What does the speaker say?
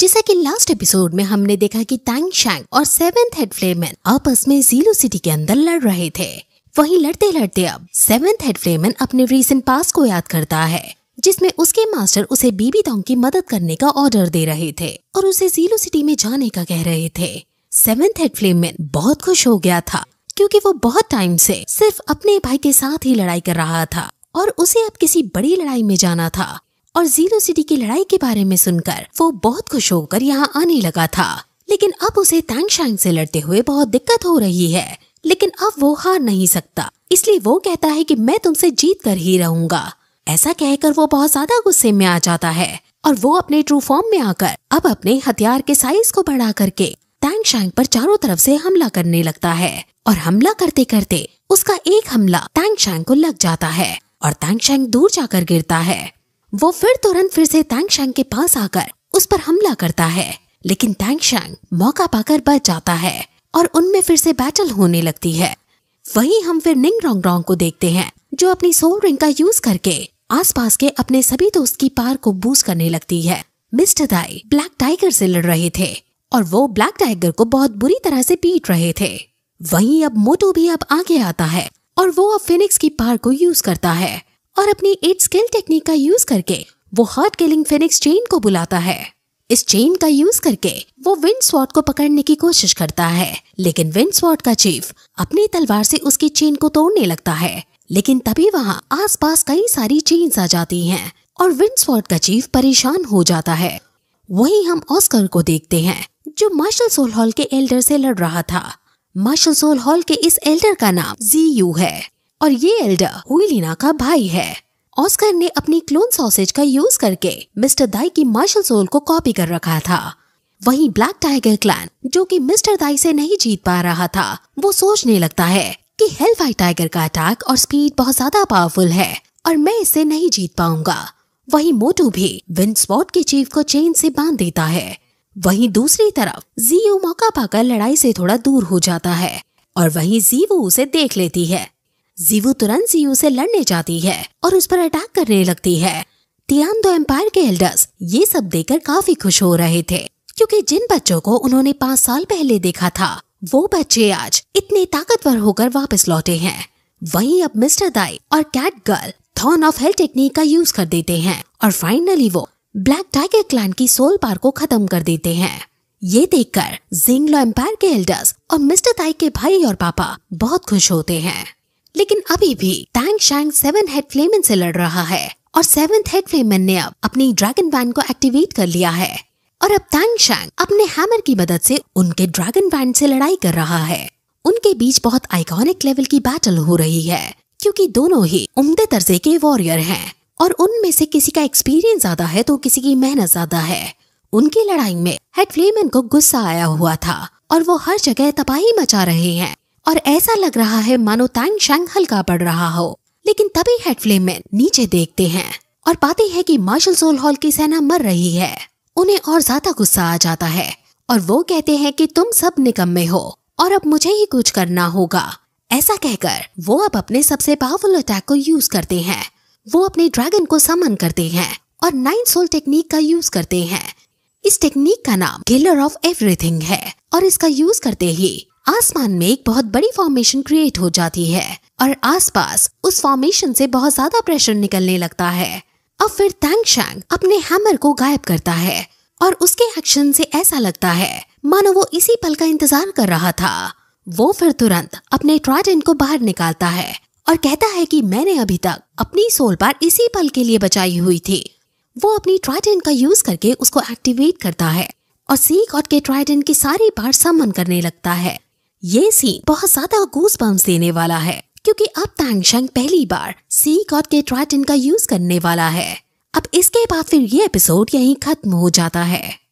जैसा कि last episode में हमने देखा कि तैंग शैंग और सेवेंथ हेड फ्लेमन आपस में जीरो सिटी के अंदर लड़ रहे थे वही लड़ते लड़ते अब सेवेंथ हेड फ्लेमन अपने रीसेंट पास को याद करता है जिसमें उसके मास्टर उसे बीबी तोंग की मदद करने का ऑर्डर दे रहे थे और उसे जीरो सिटी में जाने का कह रहे थे सेवेंथ हेड फ्लेमन बहुत खुश हो गया था क्योंकि वो बहुत टाइम से सिर्फ अपने भाई के साथ ही लड़ाई कर रहा था और उसे अब किसी बड़ी लड़ाई में जाना था और जीरो सिटी की लड़ाई के बारे में सुनकर वो बहुत खुश होकर यहाँ आने लगा था लेकिन अब उसे तैंगशांग से लड़ते हुए बहुत दिक्कत हो रही है लेकिन अब वो हार नहीं सकता इसलिए वो कहता है कि मैं तुमसे जीत कर ही रहूंगा ऐसा कहकर वो बहुत ज्यादा गुस्से में आ जाता है और वो अपने ट्रू फॉर्म में आकर अब अपने हथियार के साइज को बढ़ा करके टैंग शैंग पर चारों तरफ से हमला करने लगता है और हमला करते करते उसका एक हमला टैंग शैंग को लग जाता है और टैंग शैंग दूर जाकर गिरता है वो फिर तुरंत फिर से तैंग के पास आकर उस पर हमला करता है लेकिन तैंग मौका पाकर बच जाता है और उनमें फिर से बैटल होने लगती है वही हम फिर निंग रोंग रोंग को देखते हैं जो अपनी सोल रिंग का यूज करके आसपास के अपने सभी दोस्त की पार को बूस्ट करने लगती है मिस्टर दाई ब्लैक टाइगर से लड़ रहे थे और वो ब्लैक टाइगर को बहुत बुरी तरह से पीट रहे थे वहीं अब मोटो भी अब आगे आता है और वो अब फिनिक्स की पार को यूज करता है और अपनी एट स्किल टेक्निक का यूज करके वो हार्ट किलिंग फिनिक्स चेन को बुलाता है इस चेन का यूज करके वो विंड स्वॉट को पकड़ने की कोशिश करता है लेकिन विंड स्वॉट का चीफ अपनी तलवार से उसकी चेन को तोड़ने लगता है लेकिन तभी वहाँ आसपास कई सारी चेन्स आ जाती हैं और विंड स्वॉट का चीफ परेशान हो जाता है वहीं हम ऑस्कर को देखते हैं जो मार्शल सोल हॉल के एल्डर से लड़ रहा था मार्शल सोल हॉल के इस एल्डर का नाम जी यू है और ये एल्डर हुईलिना का भाई है ऑस्कर ने अपनी क्लोन सॉसेज का यूज करके मिस्टर दाई की मार्शल सोल को कॉपी कर रखा था वही ब्लैक टाइगर क्लैन जो कि मिस्टर दाई से नहीं जीत पा रहा था वो सोचने लगता है कि फाइट टाइगर का अटैक और स्पीड बहुत ज्यादा पावरफुल है और मैं इसे नहीं जीत पाऊंगा वही मोटू भी स्पॉट के चीफ को चेन से बांध देता है वही दूसरी तरफ जीव मौका पाकर लड़ाई से थोड़ा दूर हो जाता है और वही जीवो उसे देख लेती है जीवू तुरंत जीवू से लड़ने जाती है और उस पर अटैक करने लगती है तियान दो एम्पायर के एल्डर्स ये सब देखकर काफी खुश हो रहे थे क्योंकि जिन बच्चों को उन्होंने पाँच साल पहले देखा था वो बच्चे आज इतने ताकतवर होकर वापस लौटे हैं वहीं अब मिस्टर दाई और cat girl thorn of hell technique का यूज कर देते हैं और फाइनली वो ब्लैक टाइगर क्लैन की सोल पार को खत्म कर देते हैं ये देखकर जिंगलो एम्पायर के एल्डर्स और मिस्टर ताई के भाई और पापा बहुत खुश होते हैं लेकिन अभी भी टैंग शैंग सेवन हेड फ्लेमन से लड़ रहा है और सेवन हेड फ्लेमन ने अब अपनी ड्रैगन बैंड को एक्टिवेट कर लिया है और अब टैंग शैंग अपने हैमर की मदद से उनके ड्रैगन बैंड से लड़ाई कर रहा है उनके बीच बहुत आइकॉनिक लेवल की बैटल हो रही है क्योंकि दोनों ही उमदे तर्जे के वॉरियर हैं और उनमें से किसी का एक्सपीरियंस ज्यादा है तो किसी की मेहनत ज्यादा है उनकी लड़ाई में हेड फ्लेमन को गुस्सा आया हुआ था और वो हर जगह तबाही मचा रहे हैं और ऐसा लग रहा है मानो तैंग शैंग हल्का पड़ रहा हो लेकिन तभी हेड फ्लेम में नीचे देखते हैं और पाते हैं कि मार्शल सोल हॉल की सेना मर रही है उन्हें और ज्यादा गुस्सा आ जाता है और वो कहते हैं कि तुम सब निकम्मे हो और अब मुझे ही कुछ करना होगा ऐसा कहकर वो अब अपने सबसे पावरफुल अटैक को यूज करते हैं वो अपने ड्रैगन को समन करते हैं और नाइन सोल टेक्निक का यूज करते हैं इस टेक्निक का नाम किलर ऑफ एवरीथिंग है और इसका यूज करते ही आसमान में एक बहुत बड़ी फॉर्मेशन क्रिएट हो जाती है और आसपास उस फॉर्मेशन से बहुत ज्यादा प्रेशर निकलने लगता है अब फिर तैंग अपने हैमर को गायब करता है और उसके एक्शन से ऐसा लगता है मानो वो इसी पल का इंतजार कर रहा था वो फिर तुरंत अपने ट्राइडेंट को बाहर निकालता है और कहता है कि मैंने अभी तक अपनी सोल बार इसी पल के लिए बचाई हुई थी वो अपनी ट्राइडेंट का यूज करके उसको एक्टिवेट करता है और सी गॉड के ट्राइडेंट की सारी बार समन करने लगता है ये सीन बहुत ज्यादा घूस बम्स देने वाला है क्योंकि अब तैंगशंग पहली बार सी गॉड के ट्राइटन का यूज करने वाला है अब इसके बाद फिर ये एपिसोड यहीं खत्म हो जाता है